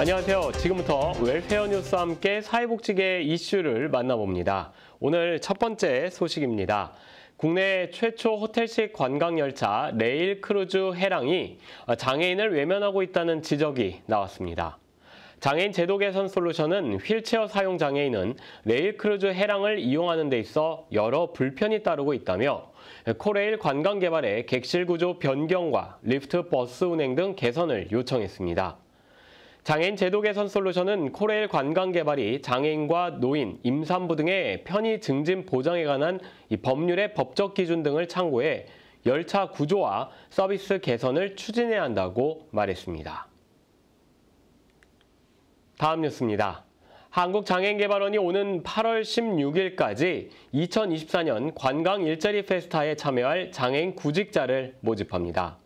안녕하세요. 지금부터 웰페어 뉴스와 함께 사회복지계 이슈를 만나봅니다. 오늘 첫 번째 소식입니다. 국내 최초 호텔식 관광열차 레일 크루즈 해랑이 장애인을 외면하고 있다는 지적이 나왔습니다. 장애인 제도 개선 솔루션은 휠체어 사용 장애인은 레일 크루즈 해랑을 이용하는 데 있어 여러 불편이 따르고 있다며 코레일 관광 개발의 객실 구조 변경과 리프트 버스 운행 등 개선을 요청했습니다. 장애인 제도 개선 솔루션은 코레일 관광 개발이 장애인과 노인, 임산부 등의 편의 증진 보장에 관한 법률의 법적 기준 등을 참고해 열차 구조와 서비스 개선을 추진해야 한다고 말했습니다. 다음 뉴스입니다. 한국장애인개발원이 오는 8월 16일까지 2024년 관광 일자리 페스타에 참여할 장애인 구직자를 모집합니다.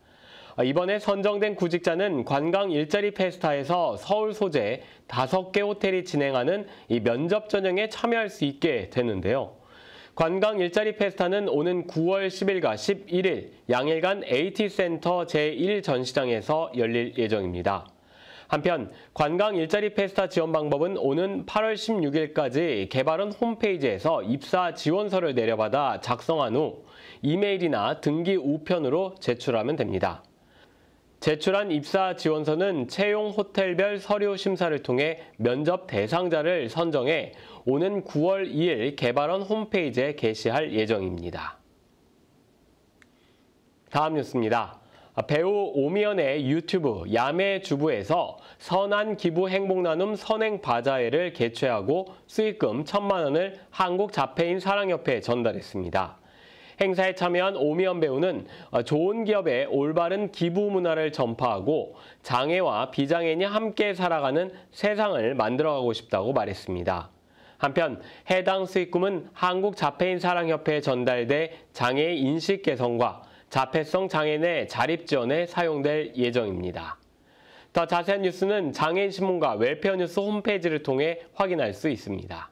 아, 이번에 선정된 구직자는 관광 일자리 페스타에서 서울 소재 5개 호텔이 진행하는 이 면접 전형에 참여할 수 있게 되는데요. 관광 일자리 페스타는 오는 9월 10일과 11일 양일간 AT센터 제1전시장에서 열릴 예정입니다. 한편 관광 일자리 페스타 지원 방법은 오는 8월 16일까지 개발원 홈페이지에서 입사 지원서를 내려받아 작성한 후 이메일이나 등기 우편으로 제출하면 됩니다. 제출한 입사 지원서는 채용 호텔별 서류 심사를 통해 면접 대상자를 선정해 오는 9월 2일 개발원 홈페이지에 게시할 예정입니다. 다음 뉴스입니다. 배우 오미연의 유튜브 야매 주부에서 선한 기부 행복 나눔 선행 바자회를 개최하고 수익금 1 천만 원을 한국자폐인 사랑협회에 전달했습니다. 행사에 참여한 오미연 배우는 어, 좋은 기업의 올바른 기부 문화를 전파하고 장애와 비장애인이 함께 살아가는 세상을 만들어가고 싶다고 말했습니다. 한편 해당 수익금은 한국자폐인사랑협회에 전달돼 장애 인식 개선과 자폐성 장애인의 자립 지원에 사용될 예정입니다. 더 자세한 뉴스는 장애인신문과 웰페어 뉴스 홈페이지를 통해 확인할 수 있습니다.